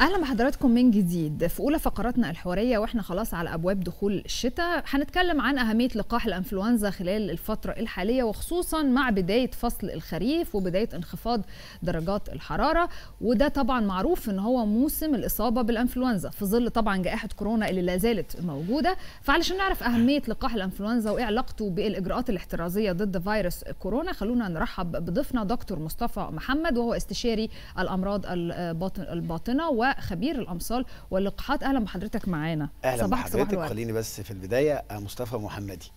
اهلا بحضراتكم من جديد في اولى فقراتنا الحواريه واحنا خلاص على ابواب دخول الشتاء هنتكلم عن اهميه لقاح الانفلونزا خلال الفتره الحاليه وخصوصا مع بدايه فصل الخريف وبدايه انخفاض درجات الحراره وده طبعا معروف ان هو موسم الاصابه بالانفلونزا في ظل طبعا جائحه كورونا اللي لا زالت موجوده فعلشان نعرف اهميه لقاح الانفلونزا وايه علاقته بالاجراءات الاحترازيه ضد فيروس كورونا خلونا نرحب بضيفنا دكتور مصطفى محمد وهو استشاري الامراض الباطنه وخبير الامصال واللقاحات اهلا بحضرتك معانا اهلا صباح بحضرتك صباح خليني بس في البدايه مصطفى محمدي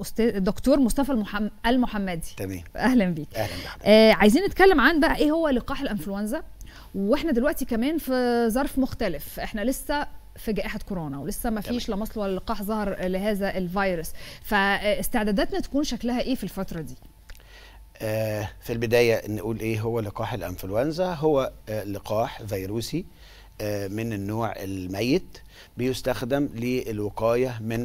استاذ دكتور مصطفى المحم... المحمدي تمام اهلا بيك اهلا بحضرتك آه عايزين نتكلم عن بقى ايه هو لقاح الانفلونزا واحنا دلوقتي كمان في ظرف مختلف احنا لسه في جائحه كورونا ولسه ما فيش لا مصل ولا لقاح ظهر لهذا الفيروس فاستعداداتنا تكون شكلها ايه في الفتره دي آه في البدايه نقول ايه هو لقاح الانفلونزا هو آه لقاح فيروسي آه، من النوع الميت بيستخدم للوقاية من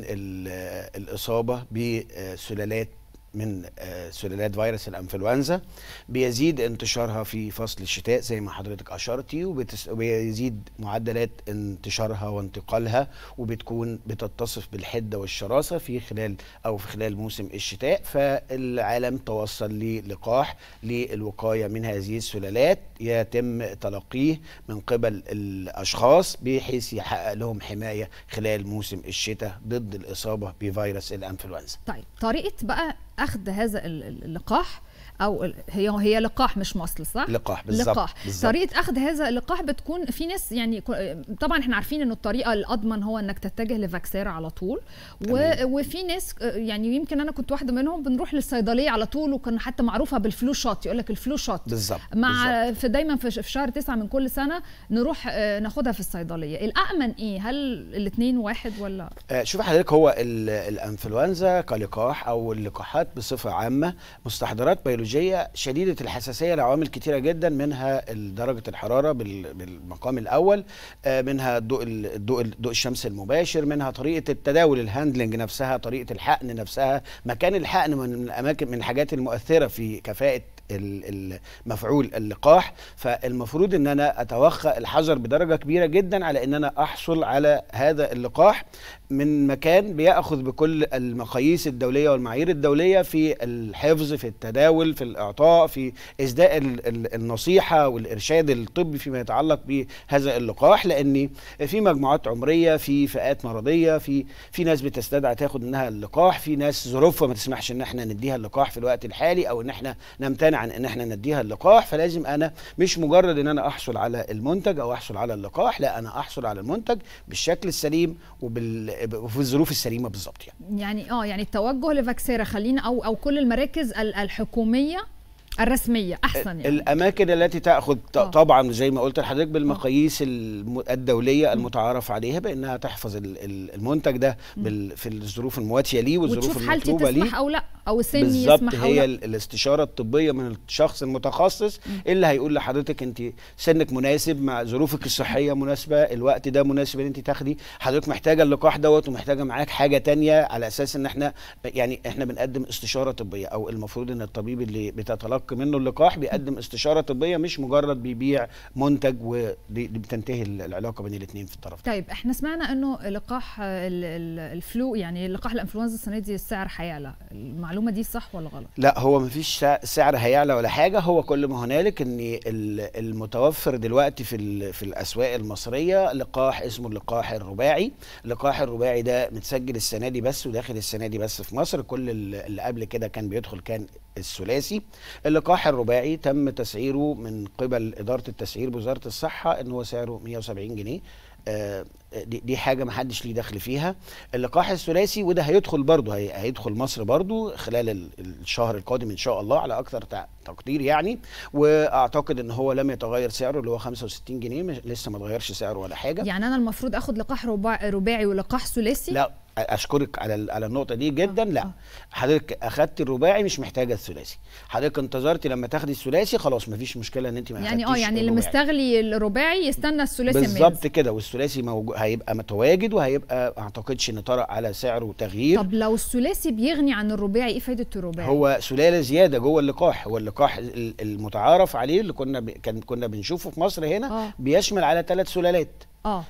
آه، الإصابة بسلالات من آه، سلالات فيروس الانفلونزا بيزيد انتشارها في فصل الشتاء زي ما حضرتك اشرتي وبيزيد معدلات انتشارها وانتقالها وبتكون بتتصف بالحده والشراسه في خلال او في خلال موسم الشتاء فالعالم توصل للقاح للوقايه من هذه السلالات يتم تلقيه من قبل الاشخاص بحيث يحقق لهم حمايه خلال موسم الشتاء ضد الاصابه بفيروس الانفلونزا. طيب طريقه بقى اخذ هذا اللقاح او هي هي لقاح مش مصل صح لقاح بالظبط لقاح بالزبط. طريقه اخذ هذا اللقاح بتكون في ناس يعني طبعا احنا عارفين انه الطريقه الاضمن هو انك تتجه لفاكسير على طول و... وفي ناس آه، يعني يمكن انا كنت واحده منهم بنروح للصيدليه على طول وكان حتى معروفه بالفلو شوت يقول لك الفلو شوت بالظبط مع بالزبط. في دايما في شهر تسعة من كل سنه نروح آه، ناخدها في الصيدليه الامن ايه هل الاثنين واحد ولا آه، شوف حضرتك هو الانفلونزا كلقاح او اللقاحات بصفه عامه مستحضرات بيولوجيه الخارجيه شديده الحساسيه لعوامل كتيره جدا منها درجه الحراره بالمقام الاول آه، منها الضوء الضوء الضوء الشمس المباشر منها طريقه التداول الهاندلنج نفسها طريقه الحقن نفسها مكان الحقن من الاماكن من الحاجات المؤثره في كفاءه مفعول اللقاح فالمفروض ان انا اتوخى الحذر بدرجه كبيره جدا على ان انا احصل على هذا اللقاح من مكان بياخذ بكل المقاييس الدوليه والمعايير الدوليه في الحفظ في التداول في الاعطاء في اسداء النصيحه والارشاد الطبي فيما يتعلق بهذا اللقاح لان في مجموعات عمريه في فئات مرضيه في في ناس بتستدعى تاخد منها اللقاح في ناس ظروفها ما تسمحش ان احنا نديها اللقاح في الوقت الحالي او ان احنا نمتنع عن ان احنا نديها اللقاح فلازم انا مش مجرد ان انا احصل على المنتج او احصل على اللقاح لا انا احصل على المنتج بالشكل السليم وبال... وفي الظروف السليمه بالظبط يعني يعني اه يعني التوجه لفاكسيرا خلينا او او كل المراكز الحكوميه الرسميه احسن يعني. الاماكن التي تاخذ آه. طبعا زي ما قلت لحضرتك بالمقاييس آه. الدوليه المتعارف عليها بانها تحفظ المنتج ده في الظروف المواتيه ليه والظروف المطلوبه ليه او لا او السن بالظبط هي الاستشاره الطبيه من الشخص المتخصص اللي هيقول لحضرتك انت سنك مناسب مع ظروفك الصحيه مناسبه الوقت ده مناسب ان انت تاخدي حضرتك محتاجه اللقاح دوت ومحتاجه معاك حاجه تانية على اساس ان احنا يعني احنا بنقدم استشاره طبيه او المفروض ان الطبيب اللي بتتلقى يستحق منه اللقاح بيقدم استشاره طبيه مش مجرد بيبيع منتج وبتنتهي العلاقه بين الاثنين في الطرف طيب احنا سمعنا انه لقاح الفلو يعني لقاح الانفلونزا السنه دي السعر هيعلى المعلومه دي صح ولا غلط لا هو مفيش سعر هيعلى ولا حاجه هو كل ما هنالك ان المتوفر دلوقتي في في الاسواق المصريه لقاح اسمه اللقاح الرباعي اللقاح الرباعي ده متسجل السنه دي بس وداخل السنه دي بس في مصر كل اللي قبل كده كان بيدخل كان الثلاثي اللقاح الرباعي تم تسعيره من قبل اداره التسعير بوزاره الصحه ان هو سعره 170 جنيه آه، دي حاجه ما حدش ليه دخل فيها اللقاح الثلاثي وده هيدخل برضه هيدخل مصر برضه خلال الشهر القادم ان شاء الله على اكثر تقدير يعني واعتقد ان هو لم يتغير سعره اللي هو 65 جنيه لسه ما اتغيرش سعره ولا حاجه يعني انا المفروض اخد لقاح رباعي ولقاح ثلاثي لا اشكرك على على النقطه دي آه، جدا لا آه. حضرتك اخذت الرباعي مش محتاجه الثلاثي حضرتك انتظرتي لما تاخدي الثلاثي خلاص مفيش مشكله ان انت ما يعني اه يعني اللي مستغلي الرباعي يستنى الثلاثي بالظبط كده والثلاثي موجو... هيبقى متواجد وهيبقى ما اعتقدش ان طرق على سعره تغيير طب لو الثلاثي بيغني عن الرباعي ايه فائده الرباعي هو سلاله زياده جوه اللقاح هو اللقاح المتعارف عليه اللي كنا ب... كان كنا بنشوفه في مصر هنا أوه. بيشمل على ثلاث سلالات اه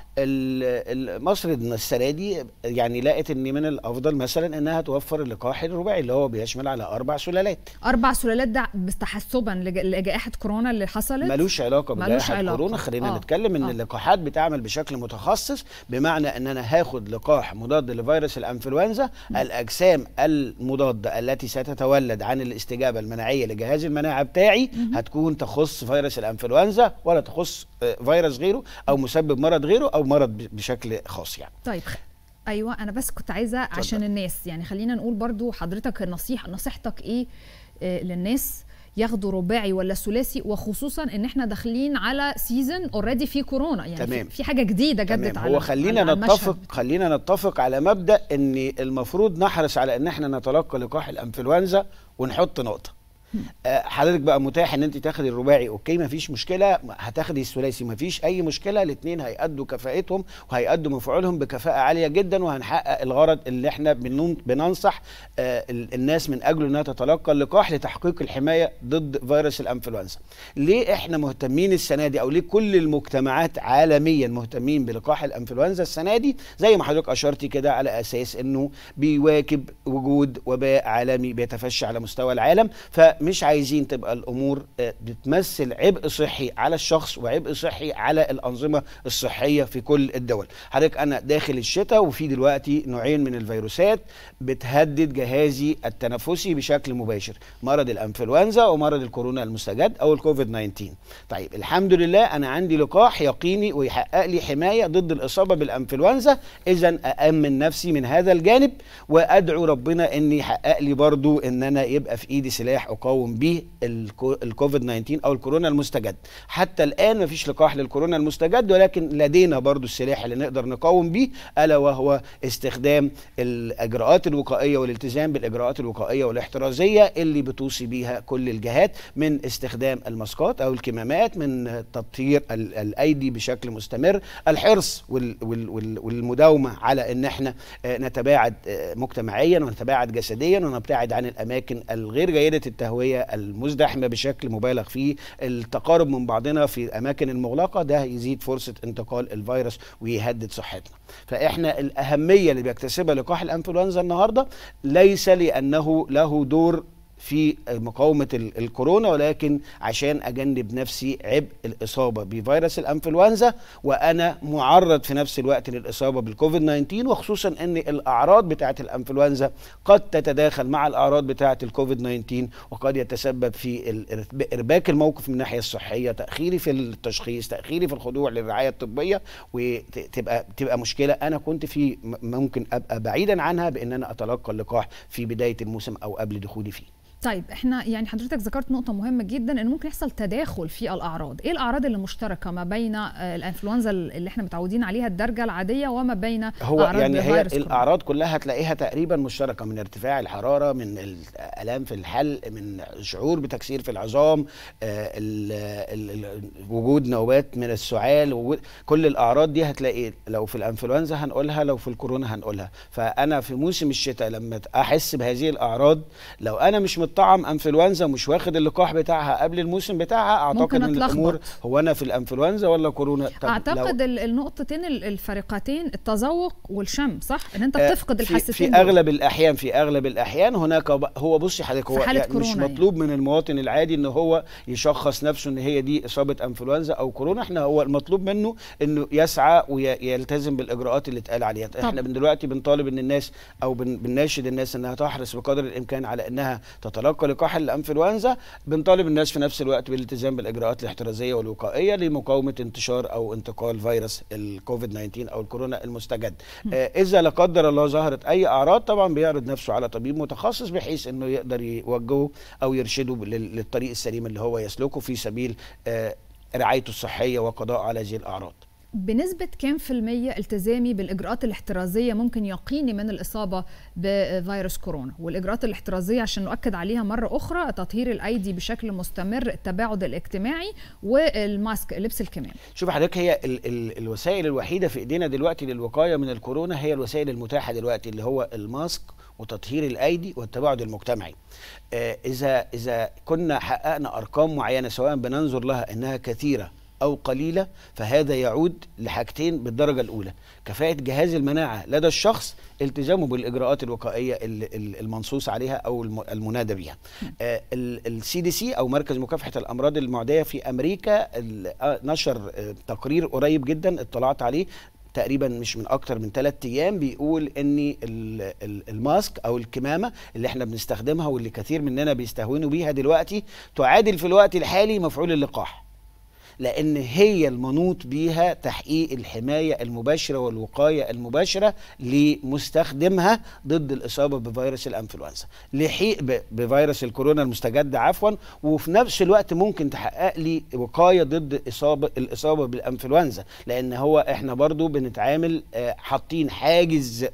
مصر السنه دي يعني لقت ان من الافضل مثلا انها توفر اللقاح الرباعي اللي هو بيشمل على اربع سلالات اربع سلالات ده تحسبا لجائحه كورونا اللي حصلت ملوش علاقه بجائحه كورونا خلينا آه. نتكلم ان آه. اللقاحات بتعمل بشكل متخصص بمعنى ان انا هاخد لقاح مضاد لفيروس الانفلونزا الاجسام المضاده التي ستتولد عن الاستجابه المناعيه لجهاز المناعه بتاعي هتكون تخص فيروس الانفلونزا ولا تخص آه، فيروس غيره او مسبب مرض مرض غيره او مرض بشكل خاص يعني طيب ايوه انا بس كنت عايزه طبعا. عشان الناس يعني خلينا نقول برضو حضرتك النصيحة نصيحتك ايه آه، للناس ياخدوا رباعي ولا ثلاثي وخصوصا ان احنا داخلين على سيزون اوريدي في كورونا يعني تمام. في حاجه جديده جدت تمام. على هو خلينا على نتفق خلينا نتفق على مبدا ان المفروض نحرص على ان احنا نتلقى لقاح الانفلونزا ونحط نقطه آه، حضرتك بقى متاح ان انت تاخدي الرباعي اوكي مفيش مشكله هتاخدي الثلاثي مفيش اي مشكله الاثنين هيأدوا كفاءتهم وهيأدوا مفعولهم بكفاءه عاليه جدا وهنحقق الغرض اللي احنا بننصح آه، الناس من اجله انها تتلقى اللقاح لتحقيق الحمايه ضد فيروس الانفلونزا ليه احنا مهتمين السنه دي او ليه كل المجتمعات عالميا مهتمين بلقاح الانفلونزا السنه دي زي ما حضرتك اشرتي كده على اساس انه بيواكب وجود وباء عالمي بيتفشى على مستوى العالم ف مش عايزين تبقى الامور آه، بتمثل عبء صحي على الشخص وعبء صحي على الانظمه الصحيه في كل الدول حضرتك انا داخل الشتاء وفي دلوقتي نوعين من الفيروسات بتهدد جهازي التنفسي بشكل مباشر مرض الانفلونزا ومرض الكورونا المستجد او الكوفيد 19 طيب الحمد لله انا عندي لقاح يقيني ويحقق لي حمايه ضد الاصابه بالانفلونزا اذا اامن نفسي من هذا الجانب وادعو ربنا ان يحقق لي برضو ان انا يبقى في ايدي سلاح اقاوم يقاوم به الكوفيد 19 او الكورونا المستجد حتى الان مفيش لقاح للكورونا المستجد ولكن لدينا برضو السلاح اللي نقدر نقاوم به الا وهو استخدام الاجراءات الوقائيه والالتزام بالاجراءات الوقائيه والاحترازيه اللي بتوصي بيها كل الجهات من استخدام الماسكات او الكمامات من تطهير الايدي بشكل مستمر الحرص والمداومه على ان احنا آه، نتباعد آه، مجتمعيا ونتباعد جسديا ونبتعد عن الاماكن الغير جيده التهويه السماويه المزدحمه بشكل مبالغ فيه التقارب من بعضنا في الاماكن المغلقه ده يزيد فرصه انتقال الفيروس ويهدد صحتنا فاحنا الاهميه اللي بيكتسبها لقاح الانفلونزا النهارده ليس لانه له دور في مقاومة الكورونا ولكن عشان أجنب نفسي عبء الإصابة بفيروس الأنفلونزا وأنا معرض في نفس الوقت للإصابة بالكوفيد 19 وخصوصا أن الأعراض بتاعة الأنفلونزا قد تتداخل مع الأعراض بتاعة الكوفيد 19 وقد يتسبب في إرباك الموقف من الناحية الصحية تأخيري في التشخيص تأخيري في الخضوع للرعاية الطبية وتبقى تبقى مشكلة أنا كنت في ممكن أبقى بعيدا عنها بأن أنا أتلقى اللقاح في بداية الموسم أو قبل دخولي فيه طيب احنا يعني حضرتك ذكرت نقطه مهمه جدا ان ممكن يحصل تداخل في الاعراض ايه الاعراض اللي مشتركه ما بين الانفلونزا اللي احنا متعودين عليها الدرجه العاديه وما بين هو أعراض يعني هي الاعراض كلها هتلاقيها تقريبا مشتركه من ارتفاع الحراره من الالام في الحلق من شعور بتكسير في العظام آه، وجود نوبات من السعال وجود كل الاعراض دي هتلاقي لو في الانفلونزا هنقولها لو في الكورونا هنقولها فانا في موسم الشتاء لما احس بهذه الاعراض لو انا مش الطعم انفلونزا مش واخد اللقاح بتاعها قبل الموسم بتاعها اعتقد ان الامور هو انا في الانفلونزا ولا كورونا اعتقد النقطتين الفريقتين التذوق والشم صح ان انت آه، بتفقد الحساسيه في اغلب دول. الاحيان في اغلب الاحيان هناك هو بصي حضرتك هو يعني مش يعني. مطلوب يعني. من المواطن العادي ان هو يشخص نفسه ان هي دي اصابه انفلونزا او كورونا احنا هو المطلوب منه انه يسعى ويلتزم بالاجراءات اللي اتقال عليها طب. احنا من دلوقتي بنطالب ان الناس او بنناشد الناس انها تحرص بقدر الامكان على انها تتطلع تلقي لقاح الانفلونزا بنطالب الناس في نفس الوقت بالالتزام بالاجراءات الاحترازيه والوقائيه لمقاومه انتشار او انتقال فيروس الكوفيد 19 او الكورونا المستجد آه، اذا لا قدر الله ظهرت اي اعراض طبعا بيعرض نفسه على طبيب متخصص بحيث انه يقدر يوجهه او يرشده للطريق السليم اللي هو يسلكه في سبيل آه، رعايته الصحيه وقضاء على هذه الاعراض بنسبة كام في المية التزامي بالإجراءات الاحترازية ممكن يقيني من الإصابة بفيروس كورونا والإجراءات الاحترازية عشان نؤكد عليها مرة أخرى تطهير الأيدي بشكل مستمر التباعد الاجتماعي والماسك لبس الكمام شوف حضرتك هي ال ال الوسائل الوحيدة في إيدينا دلوقتي للوقاية من الكورونا هي الوسائل المتاحة دلوقتي اللي هو الماسك وتطهير الايدي والتباعد المجتمعي آه، اذا اذا كنا حققنا ارقام معينه سواء بننظر لها انها كثيره أو قليلة فهذا يعود لحاجتين بالدرجة الأولى كفاءة جهاز المناعة لدى الشخص التزامه بالإجراءات الوقائية المنصوص عليها أو المنادى بها السي دي سي أو مركز مكافحة الأمراض المعدية في أمريكا آه، نشر آه، تقرير قريب جدا اطلعت عليه تقريبا مش من اكتر من ثلاث ايام بيقول ان الماسك او الكمامه اللي احنا بنستخدمها واللي كثير مننا بيستهونوا بيها دلوقتي تعادل في الوقت الحالي مفعول اللقاح لأن هي المنوط بيها تحقيق الحماية المباشرة والوقاية المباشرة لمستخدمها ضد الإصابة بفيروس الأنفلونزا لحيق بفيروس الكورونا المستجد عفوا وفي نفس الوقت ممكن تحقق لي وقاية ضد إصابة الإصابة بالأنفلونزا لأن هو إحنا برضو بنتعامل آه، حاطين حاجز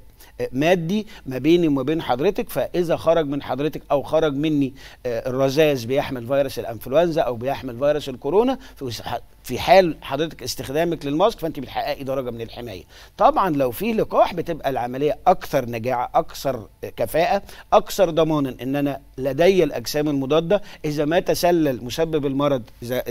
مادي ما بيني وما بين حضرتك فاذا خرج من حضرتك او خرج مني آه، الرذاذ بيحمل فيروس الانفلونزا او بيحمل فيروس الكورونا في حال حضرتك استخدامك للماسك فانت بتحققي درجه من الحمايه طبعا لو في لقاح بتبقى العمليه اكثر نجاعه اكثر كفاءه اكثر ضمانا ان انا لدي الاجسام المضاده اذا ما تسلل مسبب المرض آه، آه،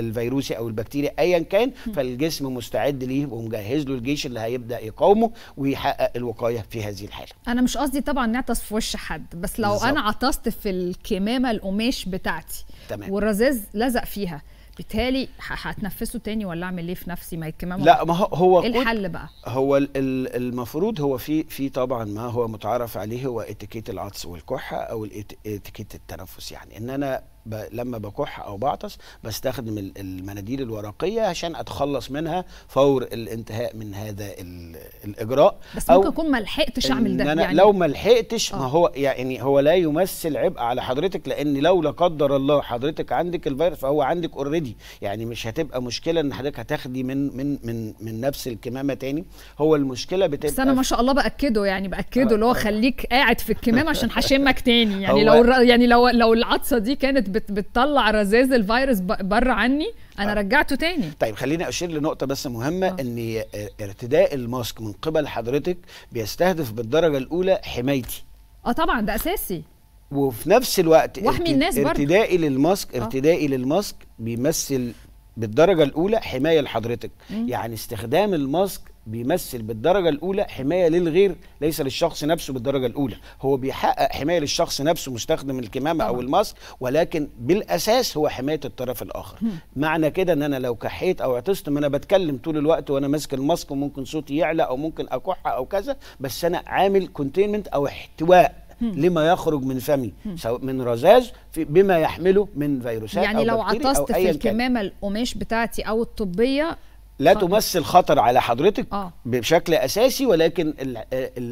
الفيروسي او البكتيريا ايا كان فالجسم مستعد ليه ومجهز له الجيش اللي هيبدا يقاومه ويحقق الوقايه في هذه الحاله انا مش قصدي طبعا نعطس في وش حد بس لو بالزبط. انا عطست في الكمامه القماش بتاعتي تمام. والرذاذ لزق فيها بالتالي هتنفسه تاني ولا اعمل ايه في نفسي ما الكمام لا ما هو هو ايه الحل بقى هو المفروض هو في في طبعا ما هو متعارف عليه هو اتيكيت العطس والكحه او اتيكيت التنفس يعني ان انا ب... لما بكح او بعطس بستخدم المناديل الورقيه عشان اتخلص منها فور الانتهاء من هذا ال... الاجراء بس ممكن اكون ما لحقتش اعمل ده أنا يعني لو ما لحقتش ما آه. هو يعني هو لا يمثل عبء على حضرتك لان لو لا قدر الله حضرتك عندك الفيروس فهو عندك اوريدي يعني مش هتبقى مشكله ان حضرتك هتاخدي من من من من نفس الكمامه تاني هو المشكله بتبقى بس انا ما شاء الله باكده يعني باكده اللي هو آه. خليك قاعد في الكمامه عشان هشمك تاني يعني لو يعني لو لو العطسه دي كانت بت بتطلع رذاذ الفيروس بره عني انا آه. رجعته تاني طيب خليني اشير لنقطه بس مهمه آه. ان ارتداء الماسك من قبل حضرتك بيستهدف بالدرجه الاولى حمايتي اه طبعا ده اساسي وفي نفس الوقت واحمي الناس ارتدائي برضه. للماسك آه. ارتدائي آه. للماسك بيمثل بالدرجه الاولى حمايه لحضرتك مم. يعني استخدام الماسك بيمثل بالدرجه الاولى حمايه للغير ليس للشخص نفسه بالدرجه الاولى هو بيحقق حمايه للشخص نفسه مستخدم الكمامه او الماسك ولكن بالاساس هو حمايه الطرف الاخر معنى كده ان انا لو كحيت او عطست ما انا بتكلم طول الوقت وانا ماسك الماسك وممكن صوتي يعلى او ممكن اكح او كذا بس انا عامل كونتينمنت او احتواء لما يخرج من فمي سواء من رذاذ بما يحمله من فيروسات يعني أو لو عطست في الكمامه القماش بتاعتي او الطبيه لا خطر. تمثل خطر على حضرتك آه. بشكل اساسي ولكن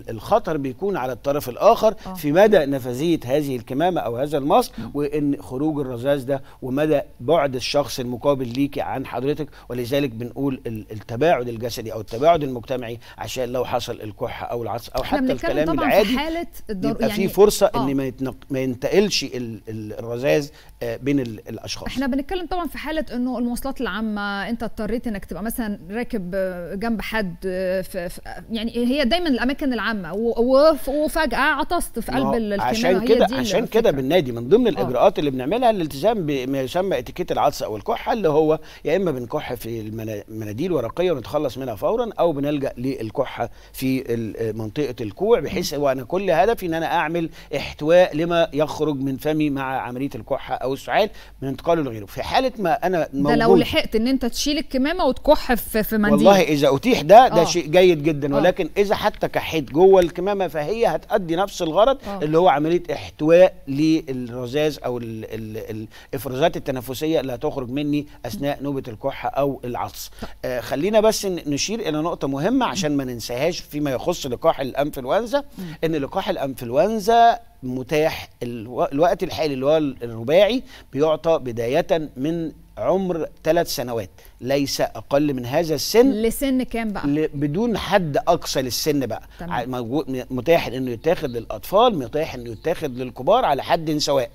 الخطر بيكون على الطرف الاخر آه. في مدى نفاذيه هذه الكمامه او هذا الماسك وان خروج الرذاذ ده ومدى بعد الشخص المقابل ليكي عن حضرتك ولذلك بنقول التباعد الجسدي او التباعد المجتمعي عشان لو حصل الكحه او العطس او حتى الكلام طبعاً العادي في حاله الدر... يبقى يعني... في فرصه آه. ان ما, يتنق... ما ينتقلش الرذاذ آه، بين الاشخاص احنا بنتكلم طبعا في حاله انه المواصلات العامه انت اضطريت انك تبقى مثلا راكب آه، جنب حد آه، في يعني هي دايما الاماكن العامه وفجاه عطست في قلب الكنينه عشان كده عشان كده بالنادي من ضمن آه. الاجراءات اللي بنعملها الالتزام بما يسمى اتيكيت العطس او الكحه اللي هو يا اما بنكح في المناديل ورقيه ونتخلص منها فورا او بنلجا للكحه في منطقه الكوع بحيث وانا كل هدفي ان انا اعمل احتواء لما يخرج من فمي مع عمليه الكحه او السعال من انتقاله لغيره في حاله ما انا ده لو لحقت ان انت تشيل الكمامه وتكح مصحف في منديل والله اذا اتيح ده ده آه. شيء جيد جدا آه. ولكن اذا حتى كحيت جوه الكمامه فهي هتأدي نفس الغرض آه. اللي هو عمليه احتواء للرذاذ او الـ الـ الافرازات التنفسيه اللي هتخرج مني اثناء نوبه الكحه او العطس آه خلينا بس نشير الى نقطه مهمه عشان ما ننساهاش فيما يخص لقاح الانفلونزا ان لقاح الانفلونزا متاح الوقت الحالي اللي هو الرباعي بيعطى بداية من عمر ثلاث سنوات ليس اقل من هذا السن لسن كام بقى ل... بدون حد اقصى للسن بقى تمام. موجود متاح انه يتاخد للاطفال متاح انه يتاخد للكبار على حد سواء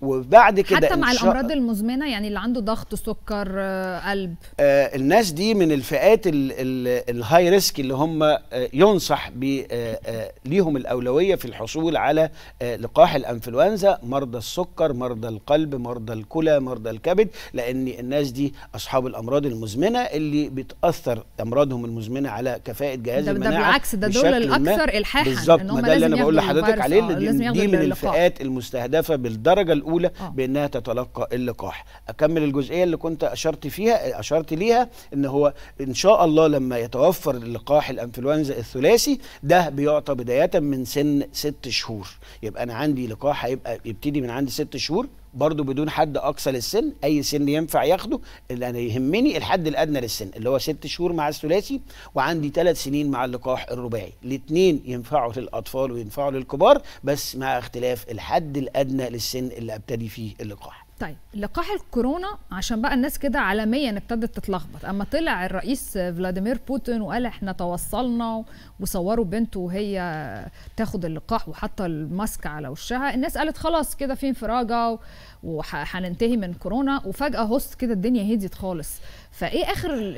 وبعد كده حتى مع شاء... الامراض المزمنه يعني اللي عنده ضغط سكر آه، قلب آه الناس دي من الفئات ال... ال... الهاي ريسك اللي هم آه، ينصح ب آه،, آه ليهم الاولويه في الحصول على لقاح الانفلونزا مرضى السكر مرضى القلب مرضى الكلى مرضى الكبد لان الناس دي اصحاب الامراض المزمنه اللي بتاثر امراضهم المزمنه على كفاءه جهاز ده المناعه ده بالعكس ده دول الاكثر الحاحا بالظبط ما ده اللي انا بقول لحضرتك عليه اللي آه، دي من الفئات المستهدفه بالدرجه الاولى آه. بانها تتلقى اللقاح اكمل الجزئيه اللي كنت اشرت فيها اشرت ليها ان هو ان شاء الله لما يتوفر اللقاح الانفلونزا الثلاثي ده بيعطى بدايه من سن ست شهور يبقى انا عندي لقاح هيبقى يبتدي من عندي ست شهور برضو بدون حد اقصى للسن اي سن ينفع ياخده اللي انا يهمني الحد الادنى للسن اللي هو ست شهور مع الثلاثي وعندي ثلاث سنين مع اللقاح الرباعي الاثنين ينفعوا للاطفال وينفعوا للكبار بس مع اختلاف الحد الادنى للسن اللي ابتدي فيه اللقاح طيب لقاح الكورونا عشان بقى الناس كده عالميا ابتدت تتلخبط اما طلع الرئيس فلاديمير بوتين وقال احنا توصلنا وصوروا بنته وهي تاخد اللقاح وحاطه الماسك على وشها الناس قالت خلاص كده في انفراجه وهننتهي من كورونا وفجاه هوست كده الدنيا هديت خالص فايه اخر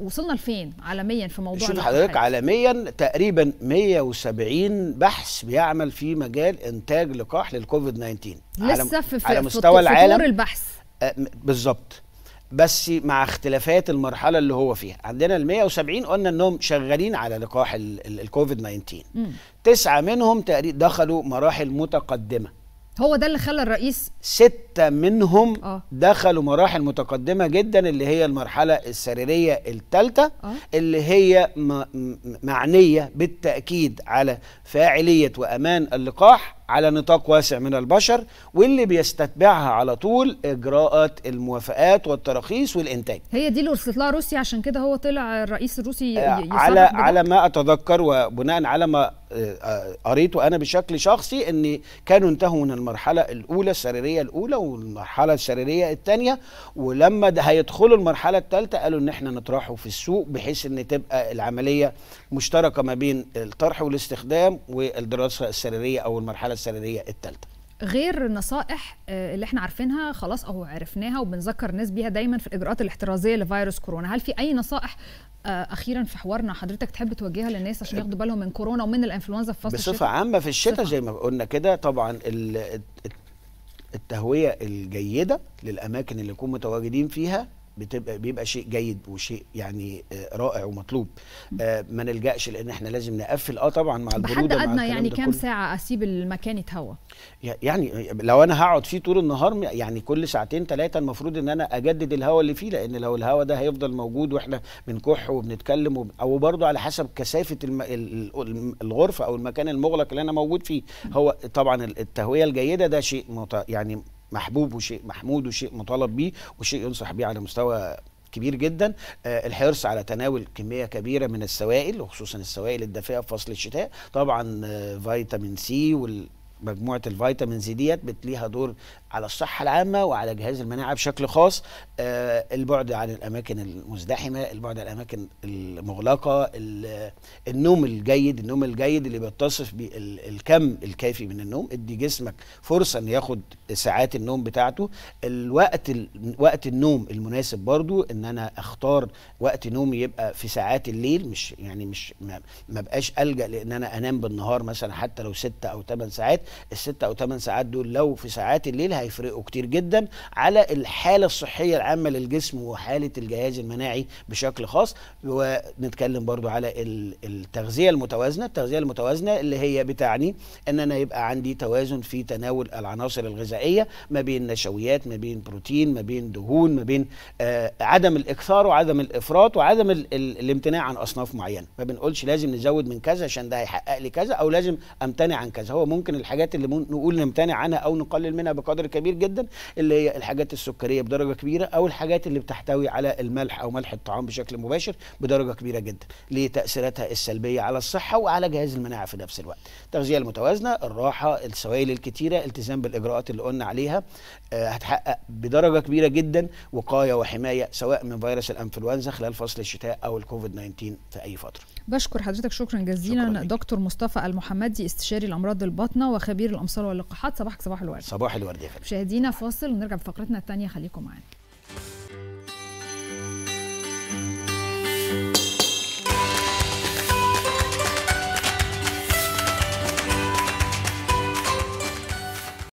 وصلنا لفين عالميا في موضوع شوف حضرتك عالميا تقريبا 170 بحث بيعمل في مجال انتاج لقاح للكوفيد 19 لسه على... في, في على مستوى في العالم البحث أه، بالظبط بس مع اختلافات المرحله اللي هو فيها عندنا ال 170 قلنا انهم شغالين على لقاح الكوفيد 19 تسعه منهم تقريبا دخلوا مراحل متقدمه هو ده اللي خلى الرئيس ستة منهم آه. دخلوا مراحل متقدمة جدا اللي هي المرحلة السريرية الثالثة آه. اللي هي معنية بالتأكيد على فاعلية وأمان اللقاح على نطاق واسع من البشر واللي بيستتبعها على طول اجراءات الموافقات والتراخيص والانتاج هي دي اللي وصلت لها روسيا عشان كده هو طلع الرئيس الروسي على على ما اتذكر وبناء على ما آه، آه، قريته انا بشكل شخصي ان كانوا انتهوا من المرحله الاولى السريريه الاولى والمرحله السريريه الثانيه ولما ده هيدخلوا المرحله الثالثه قالوا ان احنا نطرحه في السوق بحيث ان تبقى العمليه مشتركه ما بين الطرح والاستخدام والدراسه السريريه او المرحله السريريه الثالثه غير النصائح آه، اللي احنا عارفينها خلاص اهو عرفناها وبنذكر الناس بيها دايما في الاجراءات الاحترازيه لفيروس كورونا هل في اي نصائح آه، اخيرا في حوارنا حضرتك تحب توجهها للناس عشان آه، ياخدوا بالهم من كورونا ومن الانفلونزا في فصل بصفه الشتاء؟ عامه في الشتاء زي ما قلنا كده طبعا التهويه الجيده للاماكن اللي يكون متواجدين فيها بتبقى بيبقى شيء جيد وشيء يعني آه، رائع ومطلوب آه، ما نلجاش لان احنا لازم نقفل اه طبعا مع البروده بحد ادنى يعني كام ساعه اسيب المكان يتهوى يعني لو انا هقعد فيه طول النهار يعني كل ساعتين ثلاثه المفروض ان انا اجدد الهواء اللي فيه لان لو الهواء ده هيفضل موجود واحنا بنكح وبنتكلم وب... او برضه على حسب كثافه الم... الغرفه او المكان المغلق اللي انا موجود فيه هو طبعا التهويه الجيده ده شيء مط... يعني محبوب وشيء محمود وشيء مطالب به وشيء ينصح به على مستوى كبير جدا آه، الحرص على تناول كميه كبيره من السوائل وخصوصا السوائل الدافئه في فصل الشتاء طبعا آه، فيتامين سي وال مجموعه الفيتامينز ديت ليها دور على الصحه العامه وعلى جهاز المناعه بشكل خاص آه، البعد عن الاماكن المزدحمه البعد عن الاماكن المغلقه النوم الجيد النوم الجيد اللي بيتصف بالكم الكافي من النوم ادي جسمك فرصه ان ياخد ساعات النوم بتاعته الوقت وقت النوم المناسب برضو ان انا اختار وقت نومي يبقى في ساعات الليل مش يعني مش ما بقاش الجا لان انا انام بالنهار مثلا حتى لو ستة او 8 ساعات الست او 8 ساعات دول لو في ساعات الليل هي هيفرقوا كتير جدا على الحاله الصحيه العامه للجسم وحاله الجهاز المناعي بشكل خاص ونتكلم برضو على التغذيه المتوازنه التغذيه المتوازنه اللي هي بتعني ان انا يبقى عندي توازن في تناول العناصر الغذائيه ما بين نشويات ما بين بروتين ما بين دهون ما بين آه عدم الاكثار وعدم الافراط وعدم الـ الـ الامتناع عن اصناف معينه ما بنقولش لازم نزود من كذا عشان ده هيحقق لي كذا او لازم امتنع عن كذا هو ممكن الحاجات اللي نقول نمتنع عنها او نقلل منها بقدر بقدر كبير جدا اللي هي الحاجات السكريه بدرجه كبيره او الحاجات اللي بتحتوي على الملح او ملح الطعام بشكل مباشر بدرجه كبيره جدا لتاثيراتها السلبيه على الصحه وعلى جهاز المناعه في نفس الوقت التغذيه المتوازنه الراحه السوائل الكتيره التزام بالاجراءات اللي قلنا عليها آه، هتحقق بدرجه كبيره جدا وقايه وحمايه سواء من فيروس الانفلونزا خلال فصل الشتاء او الكوفيد 19 في اي فتره بشكر حضرتك شكرا جزيلا شكرا دكتور مصطفى المحمدي استشاري الامراض الباطنه وخبير الامصال واللقاحات صباحك صباح الورد صباح الورد يا مشاهدينا فاصل ونرجع بفقرتنا الثانيه خليكم معانا